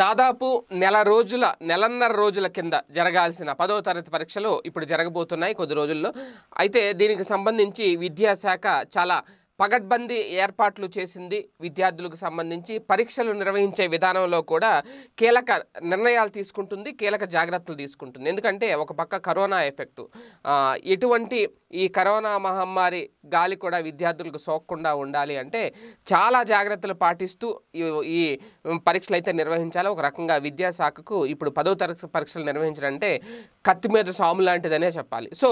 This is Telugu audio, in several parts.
దాదాపు నెల రోజుల నెలన్నర రోజుల కింద జరగాల్సిన పదో తరగతి పరీక్షలు ఇప్పుడు జరగబోతున్నాయి కొద్ది రోజుల్లో అయితే దీనికి సంబంధించి విద్యాశాఖ చాలా పగడ్బందీ ఏర్పాట్లు చేసింది విద్యార్థులకు సంబంధించి పరీక్షలు నిర్వహించే విధానంలో కూడా కీలక నిర్ణయాలు తీసుకుంటుంది కీలక జాగ్రత్తలు తీసుకుంటుంది ఎందుకంటే ఒక పక్క కరోనా ఎఫెక్టు ఎటువంటి ఈ కరోనా మహమ్మారి గాలి కూడా విద్యార్థులకు సోకకుండా ఉండాలి అంటే చాలా జాగ్రత్తలు పాటిస్తూ ఈ పరీక్షలు అయితే నిర్వహించాలి ఒక రకంగా విద్యాశాఖకు ఇప్పుడు పదో తరగతి పరీక్షలు నిర్వహించాలంటే కత్తి మీద సాము లాంటిదనే చెప్పాలి సో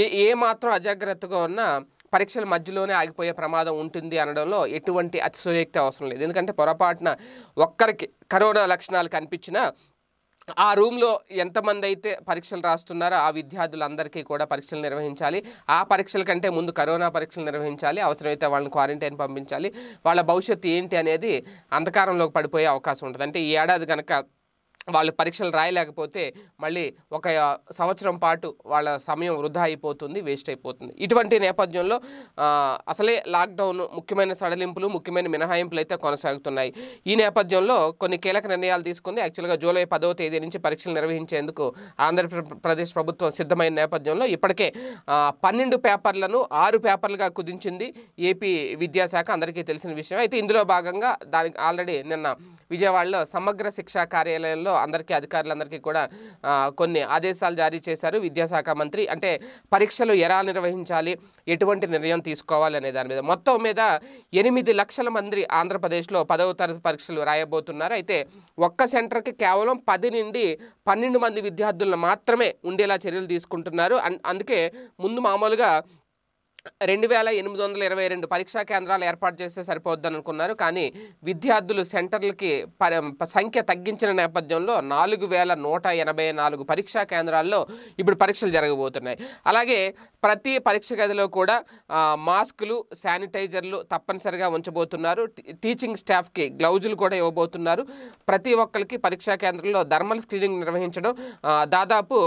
ఏ ఏ మాత్రం అజాగ్రత్తగా ఉన్నా పరీక్షల మధ్యలోనే ఆగిపోయే ప్రమాదం ఉంటుంది అనడంలో ఎటువంటి అతిశయోక్తి అవసరం లేదు ఎందుకంటే పొరపాటున ఒక్కరికి కరోనా లక్షణాలు కనిపించినా ఆ రూమ్లో ఎంతమంది అయితే పరీక్షలు రాస్తున్నారో ఆ విద్యార్థులందరికీ కూడా పరీక్షలు నిర్వహించాలి ఆ పరీక్షల కంటే ముందు కరోనా పరీక్షలు నిర్వహించాలి అవసరమైతే వాళ్ళని క్వారంటైన్ పంపించాలి వాళ్ళ భవిష్యత్తు ఏంటి అనేది అంధకారంలోకి పడిపోయే అవకాశం ఉంటుంది అంటే ఈ ఏడాది కనుక వాళ్ళు పరీక్షలు రాయలేకపోతే మళ్ళీ ఒక సంవత్సరం పాటు వాళ్ళ సమయం వృధా అయిపోతుంది వేస్ట్ అయిపోతుంది ఇటువంటి నేపథ్యంలో అసలే లాక్డౌన్ ముఖ్యమైన సడలింపులు ముఖ్యమైన మినహాయింపులు అయితే కొనసాగుతున్నాయి ఈ నేపథ్యంలో కొన్ని కీలక నిర్ణయాలు తీసుకుంది యాక్చువల్గా జూలై పదవ తేదీ నుంచి పరీక్షలు నిర్వహించేందుకు ఆంధ్రప్రదేశ్ ప్రభుత్వం సిద్ధమైన నేపథ్యంలో ఇప్పటికే పన్నెండు పేపర్లను ఆరు పేపర్లుగా కుదించింది ఏపీ విద్యాశాఖ అందరికీ తెలిసిన విషయం అయితే ఇందులో భాగంగా దానికి ఆల్రెడీ నిన్న విజయవాడలో సమగ్ర శిక్షా కార్యాలయంలో అందరికీ అధికారులందరికీ కూడా కొన్ని ఆదేశాలు జారీ చేశారు విద్యాశాఖ మంత్రి అంటే పరీక్షలు ఎలా నిర్వహించాలి ఎటువంటి నిర్ణయం తీసుకోవాలి అనే దాని మీద మొత్తం మీద ఎనిమిది లక్షల మంది ఆంధ్రప్రదేశ్లో పదవ తరగతి పరీక్షలు రాయబోతున్నారు అయితే ఒక్క సెంటర్కి కేవలం పది నుండి పన్నెండు మంది విద్యార్థులను మాత్రమే ఉండేలా చర్యలు తీసుకుంటున్నారు అందుకే ముందు మామూలుగా రెండు వేల ఎనిమిది వందల ఇరవై రెండు పరీక్షా కేంద్రాలు ఏర్పాటు చేస్తే సరిపోద్దని అనుకున్నారు కానీ విద్యార్థులు సెంటర్లకి సంఖ్య తగ్గించిన నేపథ్యంలో నాలుగు వేల నూట ఎనభై నాలుగు పరీక్షా కేంద్రాల్లో ఇప్పుడు పరీక్షలు జరగబోతున్నాయి అలాగే ప్రతి పరీక్ష గదిలో కూడా మాస్కులు శానిటైజర్లు తప్పనిసరిగా ఉంచబోతున్నారు టీచింగ్ స్టాఫ్కి గ్లౌజులు కూడా ఇవ్వబోతున్నారు ప్రతి ఒక్కరికి పరీక్షా కేంద్రంలో థర్మల్ స్క్రీనింగ్ నిర్వహించడం దాదాపు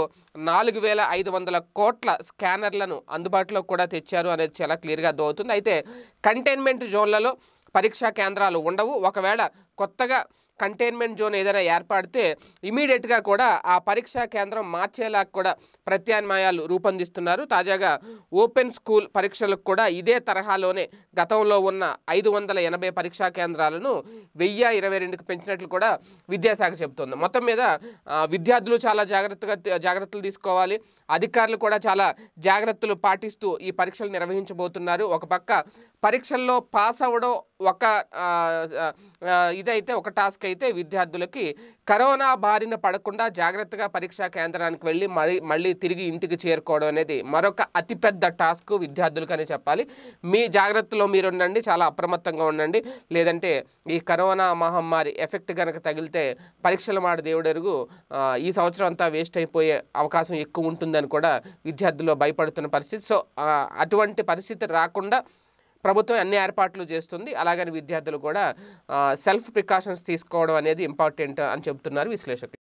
నాలుగు వేల ఐదు వందల కోట్ల స్కానర్లను అందుబాటులో కూడా తెచ్చారు అనేది చాలా క్లియర్గా అర్థమవుతుంది అయితే కంటైన్మెంట్ జోన్లలో పరీక్షా కేంద్రాలు ఉండవు ఒకవేళ కొత్తగా కంటైన్మెంట్ జోన్ ఏదైనా ఏర్పడితే ఇమీడియట్గా కూడా ఆ పరీక్షా కేంద్రం మార్చేలా కూడా ప్రత్యామ్నాయాలు రూపొందిస్తున్నారు తాజాగా ఓపెన్ స్కూల్ పరీక్షలకు కూడా ఇదే తరహాలోనే గతంలో ఉన్న ఐదు వందల ఎనభై పరీక్షా కేంద్రాలను వెయ్యి ఇరవై రెండుకు పెంచినట్లు కూడా విద్యాశాఖ చెబుతోంది మొత్తం మీద విద్యార్థులు చాలా జాగ్రత్తగా జాగ్రత్తలు తీసుకోవాలి అధికారులు కూడా చాలా జాగ్రత్తలు పాటిస్తూ ఈ పరీక్షలు నిర్వహించబోతున్నారు ఒక పక్క పరీక్షల్లో పాస్ అవ్వడం ఒక ఇదైతే ఒక టాస్క్ అయితే విద్యార్థులకి కరోనా బారిన పడకుండా జాగ్రత్తగా పరీక్షా కేంద్రానికి వెళ్ళి మళ్ళీ మళ్ళీ తిరిగి ఇంటికి చేరుకోవడం అనేది మరొక అతిపెద్ద టాస్క్ విద్యార్థులకనే చెప్పాలి మీ జాగ్రత్తలో మీరు ఉండండి చాలా అప్రమత్తంగా ఉండండి లేదంటే ఈ కరోనా మహమ్మారి ఎఫెక్ట్ కనుక తగిలితే పరీక్షల మాట దేవుడెరుగు ఈ సంవత్సరం అంతా వేస్ట్ అయిపోయే అవకాశం ఎక్కువ ఉంటుందని అని కూడా విద్యార్థులు భయపడుతున్న పరిస్థితి సో అటువంటి పరిస్థితి రాకుండా ప్రభుత్వం అన్ని ఏర్పాట్లు చేస్తుంది అలాగని విద్యార్థులు కూడా సెల్ఫ్ ప్రికాషన్స్ తీసుకోవడం అనేది ఇంపార్టెంట్ అని చెబుతున్నారు విశ్లేషకులు